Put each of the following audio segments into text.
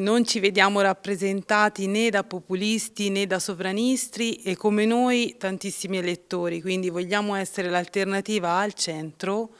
Non ci vediamo rappresentati né da populisti né da sovranisti e come noi tantissimi elettori, quindi vogliamo essere l'alternativa al centro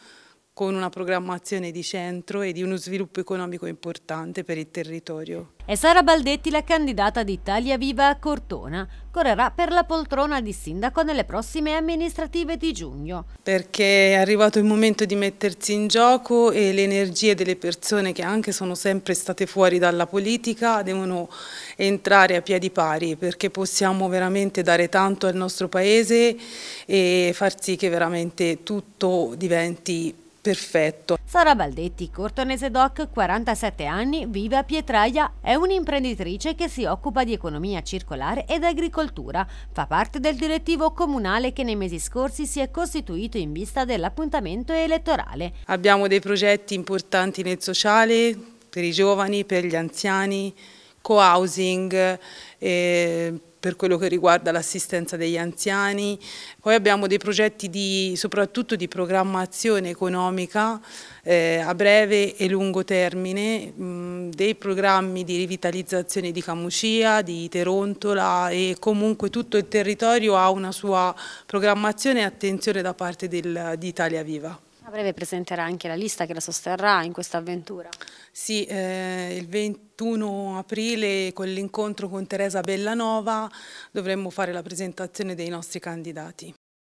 con una programmazione di centro e di uno sviluppo economico importante per il territorio. E Sara Baldetti, la candidata d'Italia Viva a Cortona, correrà per la poltrona di sindaco nelle prossime amministrative di giugno. Perché è arrivato il momento di mettersi in gioco e le energie delle persone che anche sono sempre state fuori dalla politica devono entrare a piedi pari perché possiamo veramente dare tanto al nostro paese e far sì che veramente tutto diventi perfetto. Sara Baldetti, Cortonese Doc, 47 anni, vive a Pietraia, è un'imprenditrice che si occupa di economia circolare ed agricoltura. Fa parte del direttivo comunale che nei mesi scorsi si è costituito in vista dell'appuntamento elettorale. Abbiamo dei progetti importanti nel sociale, per i giovani, per gli anziani, co-housing, eh, per quello che riguarda l'assistenza degli anziani, poi abbiamo dei progetti di, soprattutto di programmazione economica eh, a breve e lungo termine, mh, mm, dei programmi di rivitalizzazione di Camucia, di Terontola e comunque tutto il territorio ha una sua programmazione e attenzione da parte del, di Italia Viva. A breve presenterà anche la lista che la sosterrà in questa avventura. Sì, eh, il 21 aprile con l'incontro con Teresa Bellanova dovremmo fare la presentazione dei nostri candidati.